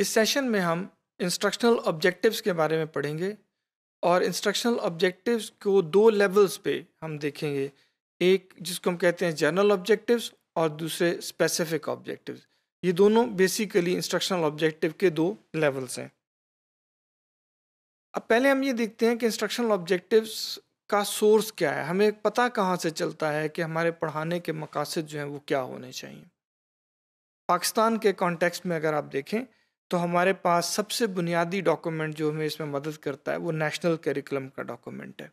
इस सेशन में हम इंस्ट्रक्शनल ऑब्जेक्टिव्स के बारे में पढ़ेंगे और इंस्ट्रक्शनल ऑब्जेक्टिव्स को दो लेवल्स पे हम देखेंगे एक जिसको हम कहते हैं जनरल ऑब्जेक्टिव्स और दूसरे स्पेसिफिक ऑब्जेक्टिव्स ये दोनों बेसिकली इंस्ट्रक्शनल ऑब्जेक्टिव के दो लेवल्स हैं अब पहले हम ये देखते हैं कि इंस्ट्रक्शनल ऑब्जेक्टिव्स का सोर्स क्या है हमें पता कहाँ से चलता है कि हमारे पढ़ाने के मकासद जो हैं वो क्या होने चाहिए पाकिस्तान के कॉन्टेक्स्ट में अगर आप देखें तो हमारे पास सबसे बुनियादी डॉक्यूमेंट जो हमें इसमें मदद करता है वो नेशनल करिकुलम का डॉक्यूमेंट है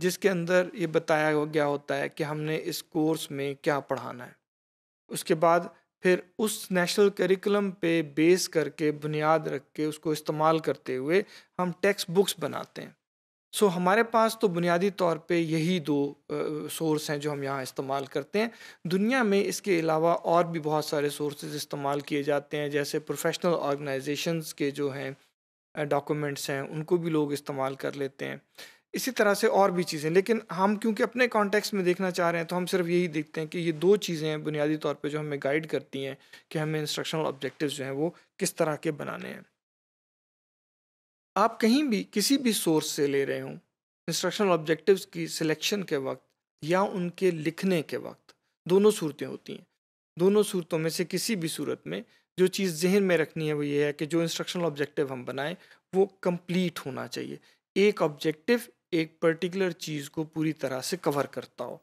जिसके अंदर ये बताया गया होता है कि हमने इस कोर्स में क्या पढ़ाना है उसके बाद फिर उस नेशनल करिकुलम पे बेस करके बुनियाद रख के उसको इस्तेमाल करते हुए हम टेक्स्ट बुक्स बनाते हैं सो हमारे पास तो बुनियादी तौर पे यही दो सोर्स हैं जो हम यहाँ इस्तेमाल करते हैं दुनिया में इसके अलावा और भी बहुत सारे सोर्सेज इस्तेमाल किए जाते हैं जैसे प्रोफेशनल ऑर्गेनाइजेशंस के जो हैं डॉक्यूमेंट्स हैं उनको भी लोग इस्तेमाल कर लेते हैं इसी तरह से और भी चीज़ें लेकिन हम क्योंकि अपने कॉन्टेक्स्ट में देखना चाह रहे हैं तो हम सिर्फ यही देखते हैं कि ये दो चीज़ें हैं बुनियादी तौर पे जो हमें गाइड करती हैं कि हमें इंस्ट्रक्शनल ऑब्जेक्टिव्स जो हैं वो किस तरह के बनाने हैं आप कहीं भी किसी भी सोर्स से ले रहे हों इंस्ट्रक्शनल ऑब्जेक्टिव्स की सिलेक्शन के वक्त या उनके लिखने के वक्त दोनों सूरतें होती हैं दोनों सूरतों में से किसी भी सूरत में जो चीज़ जहन में रखनी है वो ये है कि जो इंस्ट्रक्शनल ऑब्जेक्टिव हम बनाएं वो कंप्लीट होना चाहिए एक ऑब्जेक्टिव एक पर्टिकुलर चीज़ को पूरी तरह से कवर करता हो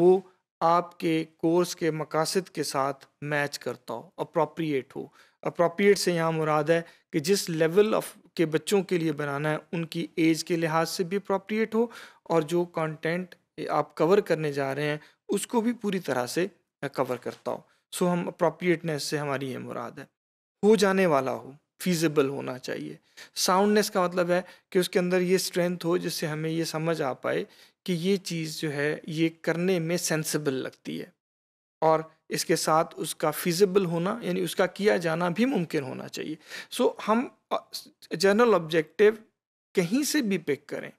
वो आपके कोर्स के मकासद के साथ मैच करता हो अप्रोप्रिएट हो अप्रोप्रिएट से यहाँ मुराद है कि जिस लेवल ऑफ के बच्चों के लिए बनाना है उनकी एज के लिहाज से भी अप्रोप्रिएट हो और जो कंटेंट आप कवर करने जा रहे हैं उसको भी पूरी तरह से कवर करता हो सो हम अप्रोप्रिएटनेस से हमारी ये मुराद है हो जाने वाला हो फीजबल होना चाहिए साउंडनेस का मतलब है कि उसके अंदर ये स्ट्रेंथ हो जिससे हमें ये समझ आ पाए कि ये चीज़ जो है ये करने में सेंसिबल लगती है और इसके साथ उसका फिजिबल होना यानी उसका किया जाना भी मुमकिन होना चाहिए सो so, हम जनरल ऑब्जेक्टिव कहीं से भी पिक करें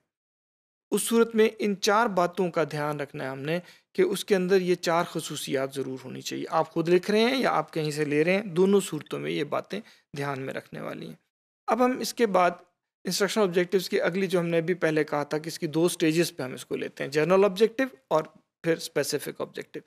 उस सूरत में इन चार बातों का ध्यान रखना है हमने कि उसके अंदर ये चार खसूसियात ज़रूर होनी चाहिए आप खुद लिख रहे हैं या आप कहीं से ले रहे हैं दोनों सूरतों में ये बातें ध्यान में रखने वाली हैं अब हम इसके बाद इंस्ट्रक्शनल ऑब्जेक्टिव्स की अगली जो हमने अभी पहले कहा था कि इसकी दो स्टेजेस पे हम इसको लेते हैं जनरल ऑब्जेक्टिव और फिर स्पेसिफिक ऑब्जेक्टिव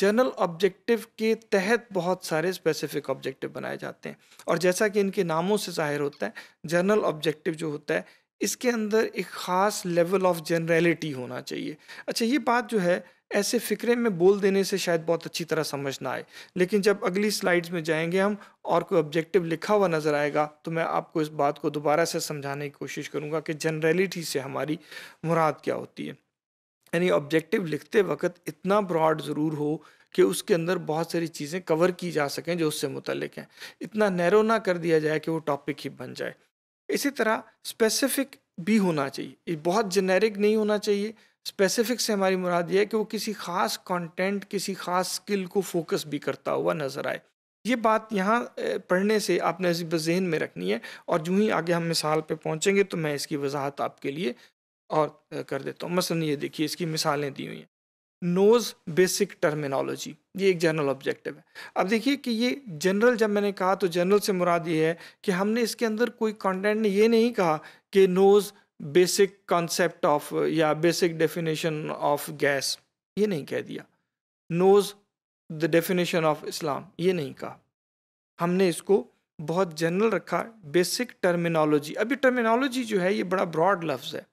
जर्नल ऑब्जेक्टिव के तहत बहुत सारे स्पेसिफिक ऑब्जेक्टिव बनाए जाते हैं और जैसा कि इनके नामों से जाहिर होता है जर्नल ऑब्जेक्टिव जो होता है इसके अंदर एक ख़ास लेवल ऑफ जनरलिटी होना चाहिए अच्छा ये बात जो है ऐसे फिक्रे में बोल देने से शायद बहुत अच्छी तरह समझ ना आए लेकिन जब अगली स्लाइड्स में जाएंगे हम और कोई ऑब्जेक्टिव लिखा हुआ नज़र आएगा तो मैं आपको इस बात को दोबारा से समझाने की कोशिश करूँगा कि जनरलिटी से हमारी मुराद क्या होती है यानी ऑब्जेक्टिव लिखते वक्त इतना ब्रॉड ज़रूर हो कि उसके अंदर बहुत सारी चीज़ें कवर की जा सकें जो उससे मुतलिक हैं इतना नैरो ना कर दिया जाए कि वो टॉपिक ही बन जाए इसी तरह स्पेसिफिक भी होना चाहिए ये बहुत जेनेरिक नहीं होना चाहिए स्पेसिफिक से हमारी मुराद ये है कि वो किसी ख़ास कंटेंट किसी ख़ास स्किल को फोकस भी करता हुआ नज़र आए ये बात यहाँ पढ़ने से आपने जहन में रखनी है और जूँ ही आगे हम मिसाल पे पहुँचेंगे तो मैं इसकी वजाहत आपके लिए और कर देता हूँ मसलन ये देखिए इसकी मिसालें दी हुई हैं नोज बेसिक टर्मिनोलॉजी ये एक जनरल ऑब्जेक्टिव है अब देखिए कि ये जनरल जब मैंने कहा तो जनरल से मुराद ये है कि हमने इसके अंदर कोई कंटेंट ने ये नहीं कहा कि नोज बेसिक कॉन्सेप्ट ऑफ या बेसिक डेफिनेशन ऑफ गैस ये नहीं कह दिया knows the definition of Islam ये नहीं कहा हमने इसको बहुत जनरल रखा बेसिक टर्मिनोलॉजी अभी टर्मिनोलॉजी जो है ये बड़ा ब्रॉड लफ्ज़ है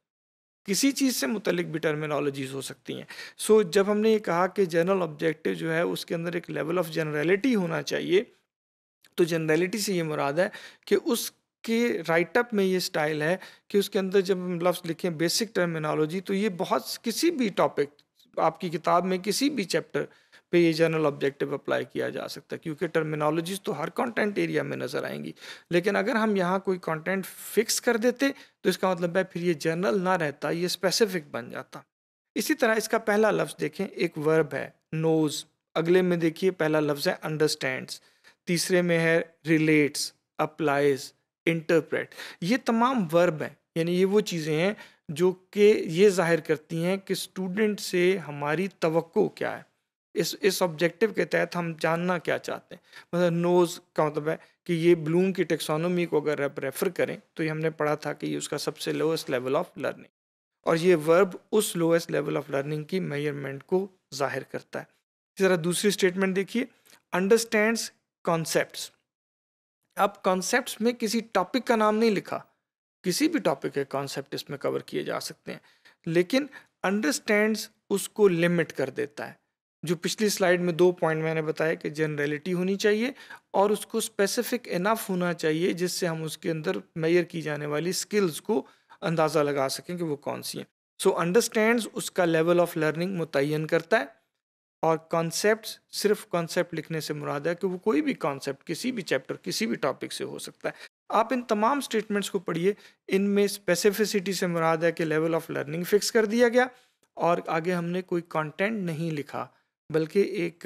किसी चीज़ से मुतलिक भी टर्मिनोलॉजीज़ हो सकती हैं सो so, जब हमने ये कहा कि जनरल ऑब्जेक्टिव जो है उसके अंदर एक लेवल ऑफ जनरलिटी होना चाहिए तो जनरलिटी से ये मुराद है कि उस राइटअप में ये स्टाइल है कि उसके अंदर जब हम लफ्ज़ लिखें बेसिक टर्मिनोलॉजी तो ये बहुत किसी भी टॉपिक आपकी किताब में किसी भी चैप्टर पे ये जनरल ऑब्जेक्टिव अप्लाई किया जा सकता है क्योंकि टर्मिनोलॉजीज तो हर कंटेंट एरिया में नज़र आएंगी लेकिन अगर हम यहाँ कोई कंटेंट फिक्स कर देते तो इसका मतलब है फिर ये जनरल ना रहता ये स्पेसिफिक बन जाता इसी तरह इसका पहला लफ्ज़ देखें एक वर्ब है नोज़ अगले में देखिए पहला लफ्ज़ है अंडरस्टैंड्स तीसरे में है रिलेट्स अप्लाइज इंटरप्रेट ये तमाम वर्ब हैं यानी ये वो चीज़ें हैं जो कि ये जाहिर करती हैं कि स्टूडेंट से हमारी तो क्या है इस इस ऑब्जेक्टिव के तहत हम जानना क्या चाहते हैं मतलब नोज़ का मतलब है कि ये ब्लूम की टेक्सोनोमी को अगर आप रेफर करें तो ये हमने पढ़ा था कि ये उसका सबसे लोएस्ट लेवल ऑफ लर्निंग और ये वर्ब उस लोएस्ट लेवल ऑफ लर्निंग की मेजरमेंट को जाहिर करता है जरा तरह दूसरी स्टेटमेंट देखिए अंडरस्टैंड कॉन्सेप्ट अब कॉन्सेप्ट में किसी टॉपिक का नाम नहीं लिखा किसी भी टॉपिक के कॉन्सेप्ट इसमें कवर किए जा सकते हैं लेकिन अंडरस्टैंड उसको लिमिट कर देता है जो पिछली स्लाइड में दो पॉइंट मैंने बताया कि जनरलिटी होनी चाहिए और उसको स्पेसिफिक इनफ होना चाहिए जिससे हम उसके अंदर मैयर की जाने वाली स्किल्स को अंदाज़ा लगा सकें कि वो कौन सी हैं सो अंडरस्टैंड उसका लेवल ऑफ लर्निंग मुतन करता है और कॉन्सेप्ट सिर्फ कॉन्सेप्ट लिखने से मुराद है कि वो कोई भी कॉन्सेप्ट किसी भी चैप्टर किसी भी टॉपिक से हो सकता है आप इन तमाम स्टेटमेंट्स को पढ़िए इनमें स्पेसिफिसिटी से मुराद है कि लेवल ऑफ लर्निंग फिक्स कर दिया गया और आगे हमने कोई कंटेंट नहीं लिखा बल्कि एक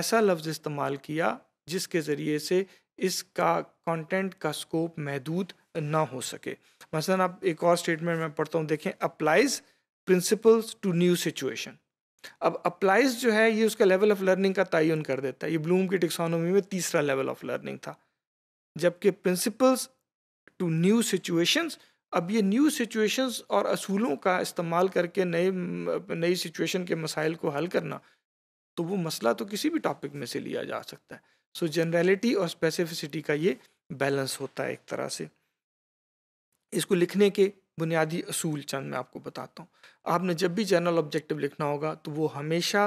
ऐसा लफ्ज़ इस्तेमाल किया जिसके ज़रिए से इसका कंटेंट का स्कोप महदूद ना हो सके मसलन आप एक और स्टेटमेंट में पढ़ता हूँ देखें applies principles to new situation अब अप्लाइज जो है ये उसका लेवल ऑफ लर्निंग का तयन कर देता है ये ब्लूम की टिक्सोनोमी में तीसरा लेवल ऑफ लर्निंग था जबकि प्रिंसिपल्स टू न्यू सिचुएशंस अब ये न्यू सिचुएशंस और असूलों का इस्तेमाल करके नए नई सिचुएशन के मसाइल को हल करना तो वो मसला तो किसी भी टॉपिक में से लिया जा सकता है सो so, जनरलिटी और स्पेसिफिसिटी का ये बैलेंस होता है एक तरह से इसको लिखने के बुनियादी असूल चंद मैं आपको बताता हूँ आपने जब भी जनरल ऑब्जेक्टिव लिखना होगा तो वो हमेशा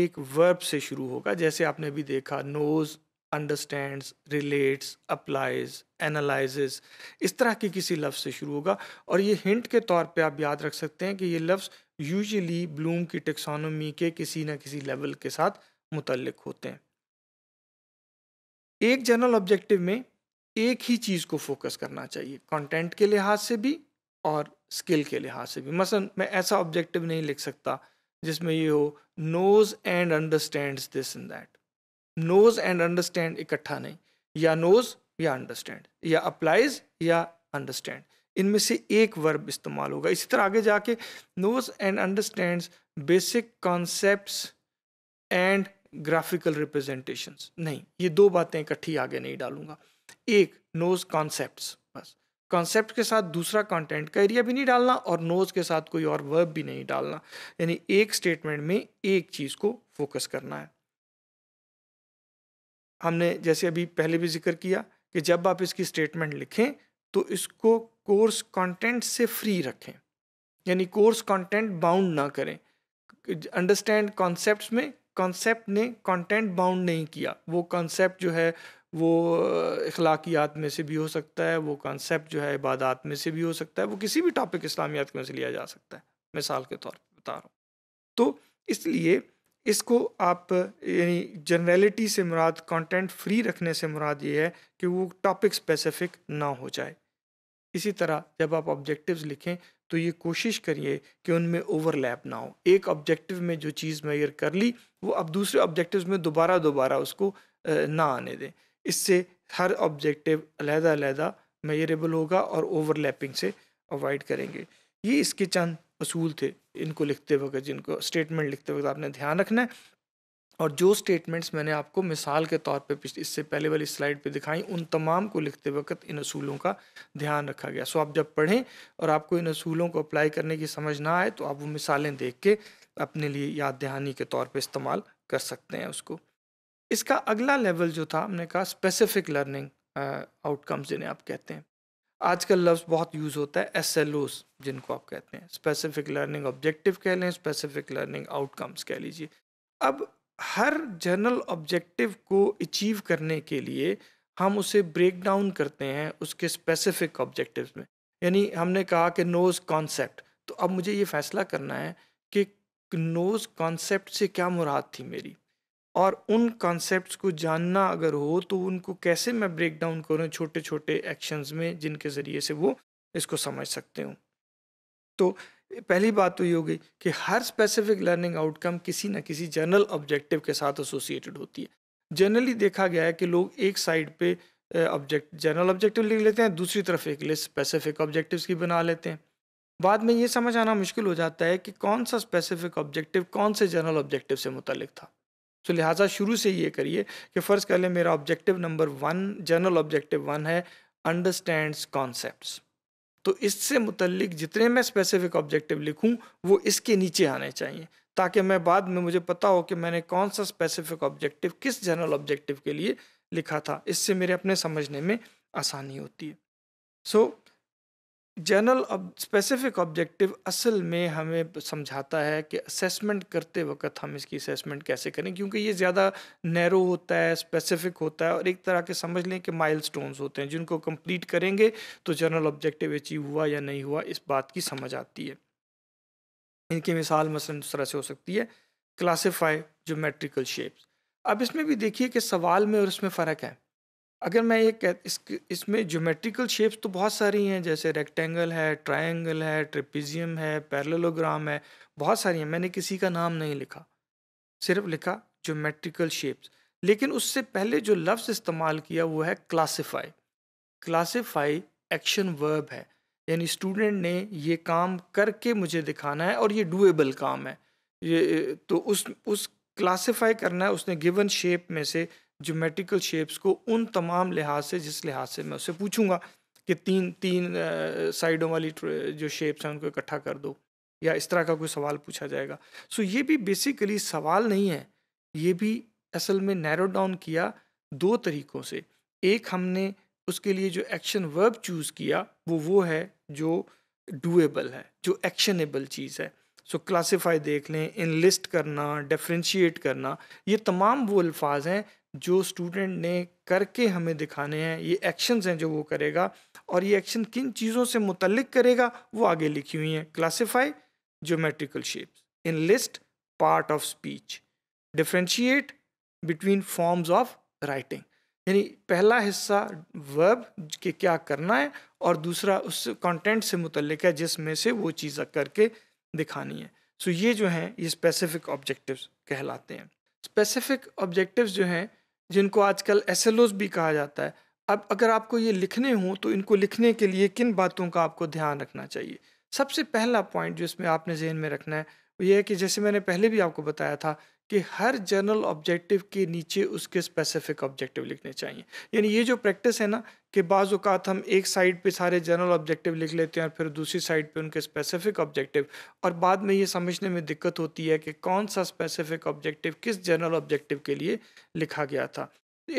एक वर्ब से शुरू होगा जैसे आपने अभी देखा knows understand relates applies analyse इस तरह के किसी लफ्ज़ से शुरू होगा और ये हिंट के तौर पे आप याद रख सकते हैं कि ये लफ्ज़ यूजली ब्लूम की टेक्सोनोमी के किसी न किसी लेवल के साथ मुतलक होते हैं एक जनरल ऑब्जेक्टिव में एक ही चीज़ को फोकस करना चाहिए कंटेंट के लिहाज से भी और स्किल के लिहाज से भी मसलन मैं ऐसा ऑब्जेक्टिव नहीं लिख सकता जिसमें ये हो knows and understand this in that knows and understand इकट्ठा नहीं या नोज या अंडरस्टैंड या अप्लाइज या अंडरस्टैंड इनमें से एक वर्ब इस्तेमाल होगा इसी तरह आगे जाके knows and understand basic concept and graphical representation नहीं ये दो बातें इकट्ठी आगे नहीं डालूंगा एक नोज कॉन्सेप्ट बस कॉन्सेप्ट के साथ दूसरा कंटेंट का एरिया भी नहीं डालना और नोज के साथ कोई और वर्ब भी नहीं डालना यानी एक स्टेटमेंट में एक चीज को फोकस करना है हमने जैसे अभी पहले भी जिक्र किया कि जब आप इसकी स्टेटमेंट लिखें तो इसको कोर्स कंटेंट से फ्री रखें यानी कोर्स कंटेंट बाउंड ना करें अंडरस्टैंड कॉन्सेप्ट में कॉन्सेप्ट ने कंटेंट बाउंड नहीं किया वो कॉन्सेप्ट जो है वो अखलाकियात में से भी हो सकता है वो कॉन्सेप्ट जो है इबादात में से भी हो सकता है वो किसी भी टॉपिक इस्लामियात में से लिया जा सकता है मिसाल के तौर पर बता रहा हूँ तो इसलिए इसको आप यानी जनरलिटी से मुराद कंटेंट फ्री रखने से मुराद ये है कि वो टॉपिक स्पेसिफिक ना हो जाए इसी तरह जब आप ऑब्जेक्टिव्स लिखें तो ये कोशिश करिए कि उनमें ओवरलैप ना हो एक ऑब्जेक्टिव में जो चीज़ मैयर कर ली वो अब दूसरे ऑब्जेक्टिव्स में दोबारा दोबारा उसको ना आने दें इससे हर ऑब्जेक्टिव अलहदा अलहदा मैयरेबल होगा और ओवरलैपिंग से अवॉइड करेंगे ये इसके चंद असूल थे इनको लिखते वक्त जिनको स्टेटमेंट लिखते वक्त आपने ध्यान रखना है और जो स्टेटमेंट्स मैंने आपको मिसाल के तौर पे इससे पहले वाली स्लाइड पे दिखाई उन तमाम को लिखते वक्त इन असूलों का ध्यान रखा गया सो आप जब पढ़ें और आपको इन असूलों को अप्लाई करने की समझ ना आए तो आप वो मिसालें देख के अपने लिए याद दहानी के तौर पे इस्तेमाल कर सकते हैं उसको इसका अगला लेवल जो था हमने कहा स्पेसिफिक लर्निंग आउटकम्स जिन्हें आप कहते हैं आजकल लफ्ज़ बहुत यूज़ होता है एस जिनको आप कहते हैं स्पेसिफिक लर्निंग ऑब्जेक्टिव कह लें स्पेसिफिक लर्निंग आउटकम्स कह लीजिए अब हर जनरल ऑब्जेक्टिव को अचीव करने के लिए हम उसे ब्रेक डाउन करते हैं उसके स्पेसिफिक ऑब्जेक्टिव में यानी हमने कहा कि नोज कॉन्सेप्ट तो अब मुझे ये फैसला करना है कि नोज कॉन्सेप्ट से क्या मुराद थी मेरी और उन कॉन्सेप्ट्स को जानना अगर हो तो उनको कैसे मैं ब्रेक डाउन करूँ छोटे छोटे एक्शंस में जिनके ज़रिए से वो इसको समझ सकते हूँ तो पहली बात तो ये हो गई कि हर स्पेसिफिक लर्निंग आउटकम किसी न किसी जनरल ऑब्जेक्टिव के साथ एसोसिएटेड होती है जनरली देखा गया है कि लोग एक साइड पे ऑब्जेक्ट जनरल ऑब्जेक्टिव लिख लेते हैं दूसरी तरफ एक लिस्ट स्पेसिफिक ऑब्जेक्टिव्स की बना लेते हैं बाद में ये समझ आना मुश्किल हो जाता है कि कौन सा स्पेसिफिक ऑब्जेक्टिव कौन से जनरल ऑब्जेक्टिव से मुतलिक था तो लिहाजा शुरू से ये करिए कि फ़र्ज़ कर लें मेरा objective number one general objective one है अंडरस्टैंड्स कॉन्सेप्ट तो इससे मुतलिक जितने मैं स्पेसिफिक ऑब्जेक्टिव लिखूँ वो इसके नीचे आने चाहिए ताकि मैं बाद में मुझे पता हो कि मैंने कौन सा स्पेसिफिक ऑब्जेक्टिव किस जनरल ऑब्जेक्टिव के लिए लिखा था इससे मेरे अपने समझने में आसानी होती है so so, general specific objective असल में हमें समझाता है कि असेसमेंट करते वक्त हम इसकी असेसमेंट कैसे करें क्योंकि ये ज़्यादा नैरो होता है स्पेसिफिक होता है और एक तरह के समझ लें कि माइल होते हैं जिनको कंप्लीट करेंगे तो जनरल ऑब्जेक्टिव अचीव हुआ या नहीं हुआ इस बात की समझ आती है इनकी मिसाल मसल इस तरह से हो सकती है क्लासीफाई जोमेट्रिकल शेप्स अब इसमें भी देखिए कि सवाल में और इसमें फ़र्क है अगर मैं ये कह इस इसमें ज्योमेट्रिकल शेप्स तो बहुत सारी हैं जैसे रेक्टेंगल है ट्रायंगल है ट्रिपिजियम है पैरेललोग्राम है बहुत सारी हैं मैंने किसी का नाम नहीं लिखा सिर्फ लिखा ज्योमेट्रिकल शेप्स लेकिन उससे पहले जो लफ्ज़ इस्तेमाल किया वो है क्लासिफाई क्लासिफाई एक्शन वर्ब है यानी स्टूडेंट ने ये काम करके मुझे दिखाना है और ये डूएबल काम है ये तो उस उस क्लासिफाई करना है उसने गिवन शेप में से जोमेट्रिकल शेप्स को उन तमाम लिहाज से जिस लिहाज से मैं उससे पूछूंगा कि तीन तीन साइडों वाली जो शेप्स हैं उनको इकट्ठा कर दो या इस तरह का कोई सवाल पूछा जाएगा सो ये भी बेसिकली सवाल नहीं है ये भी असल में नैरो डाउन किया दो तरीक़ों से एक हमने उसके लिए जो एक्शन वर्ब चूज़ किया वो वो है जो डूएबल है जो एक्शनेबल चीज़ है सो so, क्लासीफाई देख लें इनलिस्ट करना डिफ्रेंशिएट करना ये तमाम वो अल्फाज हैं जो स्टूडेंट ने करके हमें दिखाने हैं ये एक्शंस हैं जो वो करेगा और ये एक्शन किन चीज़ों से मुतलक करेगा वो आगे लिखी हुई हैं classify geometrical shapes in list part of speech differentiate between forms of writing यानी पहला हिस्सा वर्ब के क्या करना है और दूसरा उस कंटेंट से मुतलक है जिसमें से वो चीज़ करके दिखानी है सो so ये जो हैं ये स्पेसिफिक ऑब्जेक्टिव्स कहलाते हैं स्पेसिफिक ऑब्जेक्टिव्स जो हैं जिनको आजकल एस भी कहा जाता है अब अगर आपको ये लिखने हों तो इनको लिखने के लिए किन बातों का आपको ध्यान रखना चाहिए सबसे पहला पॉइंट जो इसमें आपने जहन में रखना है वो ये है कि जैसे मैंने पहले भी आपको बताया था कि हर जनरल ऑब्जेक्टिव के नीचे उसके स्पेसिफिक ऑब्जेक्टिव लिखने चाहिए यानी ये जो प्रैक्टिस है ना कि बाज़ात हम एक साइड पे सारे जनरल ऑब्जेक्टिव लिख लेते हैं और फिर दूसरी साइड पे उनके स्पेसिफिक ऑब्जेक्टिव और बाद में ये समझने में दिक्कत होती है कि कौन सा स्पेसिफिक ऑब्जेक्टिव किस जनरल ऑब्जेक्टिव के लिए लिखा गया था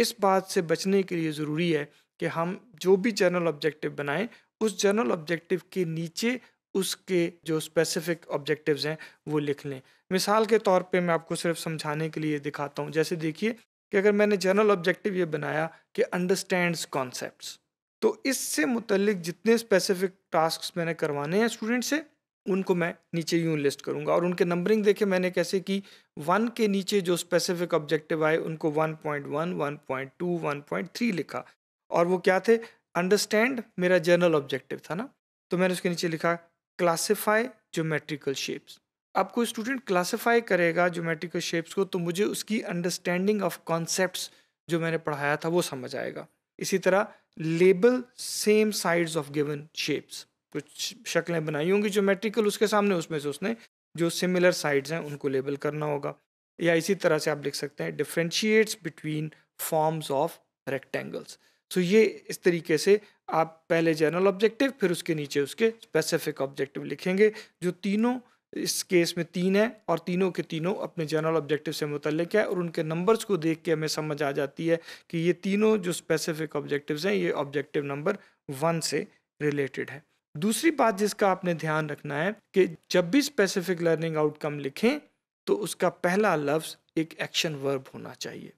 इस बात से बचने के लिए ज़रूरी है कि हम जो भी जनरल ऑब्जेक्टिव बनाएँ उस जनरल ऑब्जेक्टिव के नीचे उसके जो स्पेसिफिक ऑब्जेक्टिव्स हैं वो लिख लें मिसाल के तौर पे मैं आपको सिर्फ समझाने के लिए दिखाता हूँ जैसे देखिए कि अगर मैंने जनरल ऑब्जेक्टिव ये बनाया कि अंडरस्टैंड्स कॉन्सेप्ट्स तो इससे मुतलिक जितने स्पेसिफिक टास्क मैंने करवाने हैं स्टूडेंट से उनको मैं नीचे यूँ लिस्ट करूँगा और उनके नंबरिंग देखे मैंने कैसे कि वन के नीचे जो स्पेसिफिक ऑब्जेक्टिव आए उनको one one one point point two one point three लिखा और वो क्या थे अंडरस्टैंड मेरा जर्नल ऑब्जेक्टिव था ना तो मैंने उसके नीचे लिखा क्लासीफाई ज्योमेट्रिकल शेप्स अब कोई स्टूडेंट क्लासीफाई करेगा ज्योमेट्रिकल शेप्स को तो मुझे उसकी अंडरस्टैंडिंग ऑफ कॉन्सेप्ट जो मैंने पढ़ाया था वो समझ आएगा इसी तरह label same sides of given shapes कुछ शक्लें बनाई होंगी ज्योमेट्रिकल उसके सामने उसमें से उसने जो सिमिलर साइड्स हैं उनको लेबल करना होगा या इसी तरह से आप लिख सकते हैं differentiates between forms of rectangles तो ये इस तरीके से आप पहले जनरल ऑब्जेक्टिव फिर उसके नीचे उसके स्पेसिफिक ऑब्जेक्टिव लिखेंगे जो तीनों इस केस में तीन है और तीनों के तीनों अपने जनरल ऑब्जेक्टिव से मुतलक है और उनके नंबर्स को देख के हमें समझ आ जाती है कि ये तीनों जो स्पेसिफिक ऑब्जेक्टिव्स हैं ये ऑब्जेक्टिव नंबर वन से रिलेटेड है दूसरी बात जिसका आपने ध्यान रखना है कि जब भी स्पेसिफिक लर्निंग आउटकम लिखें तो उसका पहला लफ्ज़ एक एक्शन वर्ब होना चाहिए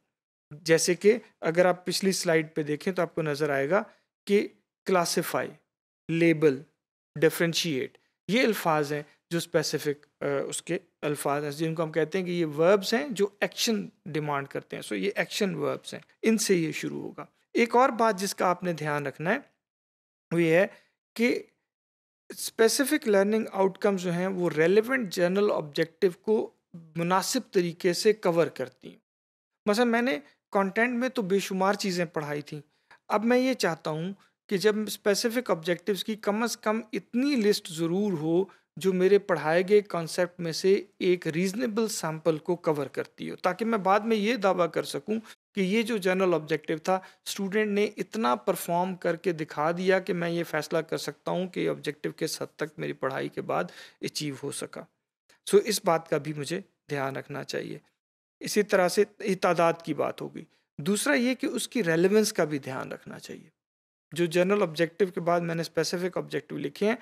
जैसे कि अगर आप पिछली स्लाइड पे देखें तो आपको नज़र आएगा कि क्लासिफाई लेबल डिफ्रेंशिएट ये अल्फाज हैं जो स्पेसिफिक उसके अल्फाज हैं जिनको हम कहते हैं कि ये वर्ब्स हैं जो एक्शन डिमांड करते हैं सो ये एक्शन वर्ब्स हैं इनसे ये शुरू होगा एक और बात जिसका आपने ध्यान रखना है वो ये है कि स्पेसिफिक लर्निंग आउटकम्स जो हैं वो रेलिवेंट जर्नल ऑब्जेक्टिव को मुनासिब तरीके से कवर करती हैं मसलन मैंने कंटेंट में तो बेशुमार चीज़ें पढ़ाई थी अब मैं ये चाहता हूँ कि जब स्पेसिफिक ऑब्जेक्टिव्स की कम से कम इतनी लिस्ट ज़रूर हो जो मेरे पढ़ाए गए कॉन्सेप्ट में से एक रीजनेबल सैम्पल को कवर करती हो ताकि मैं बाद में ये दावा कर सकूं कि ये जो जनरल ऑब्जेक्टिव था स्टूडेंट ने इतना परफॉर्म करके दिखा दिया कि मैं ये फैसला कर सकता हूँ कि ऑब्जेक्टिव किस हद तक मेरी पढ़ाई के बाद अचीव हो सका सो so, इस बात का भी मुझे ध्यान रखना चाहिए इसी तरह से तादाद की बात होगी दूसरा ये कि उसकी रेलिवेंस का भी ध्यान रखना चाहिए जो जनरल ऑब्जेक्टिव के बाद मैंने स्पेसिफिक ऑब्जेक्टिव लिखे हैं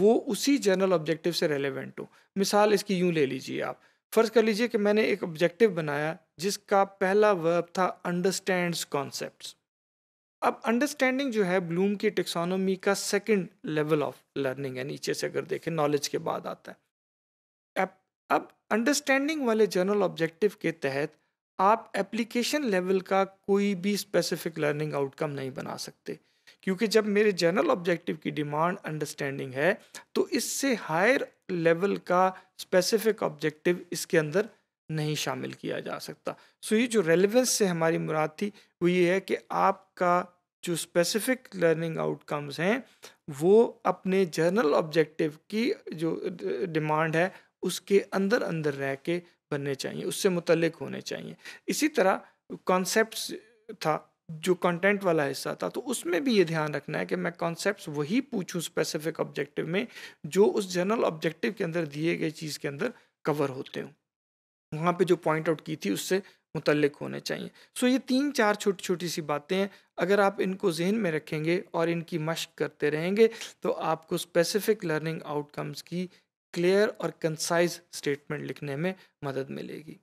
वो उसी जनरल ऑब्जेक्टिव से रेलिवेंट हो मिसाल इसकी यूँ ले लीजिए आप फ़र्ज़ कर लीजिए कि मैंने एक ऑब्जेक्टिव बनाया जिसका पहला वर्ब था अंडरस्टैंड कॉन्सेप्ट अब अंडरस्टैंडिंग जो है ब्लूम की टेक्सोनोमी का सेकेंड लेवल ऑफ लर्निंग है नीचे से अगर देखें नॉलेज के बाद आता है अब अंडरस्टैंडिंग वाले जर्नल ऑब्जेक्टिव के तहत आप एप्लीकेशन लेवल का कोई भी स्पेसिफिक लर्निंग आउटकम नहीं बना सकते क्योंकि जब मेरे जर्नल ऑब्जेक्टिव की डिमांड अंडरस्टैंडिंग है तो इससे हायर लेवल का स्पेसिफिक ऑब्जेक्टिव इसके अंदर नहीं शामिल किया जा सकता सो ये जो रेलिवेंस से हमारी मुराद थी वो ये है कि आपका जो स्पेसिफिक लर्निंग आउटकम्स हैं वो अपने जर्नल ऑब्जेक्टिव की जो डिमांड है उसके अंदर अंदर रह के बनने चाहिए उससे मुतलक होने चाहिए इसी तरह कॉन्सेप्ट था जो कंटेंट वाला हिस्सा था तो उसमें भी ये ध्यान रखना है कि मैं कॉन्सेप्ट्स वही पूछूं स्पेसिफिक ऑब्जेक्टिव में जो उस जनरल ऑब्जेक्टिव के अंदर दिए गए चीज़ के अंदर कवर होते हों वहाँ पे जो पॉइंट आउट की थी उससे मुतलक होने चाहिए सो ये तीन चार छोटी छोटी सी बातें हैं अगर आप इनको जहन में रखेंगे और इनकी मश्क करते रहेंगे तो आपको स्पेसिफिक लर्निंग आउटकम्स की क्लियर और कंसाइज स्टेटमेंट लिखने में मदद मिलेगी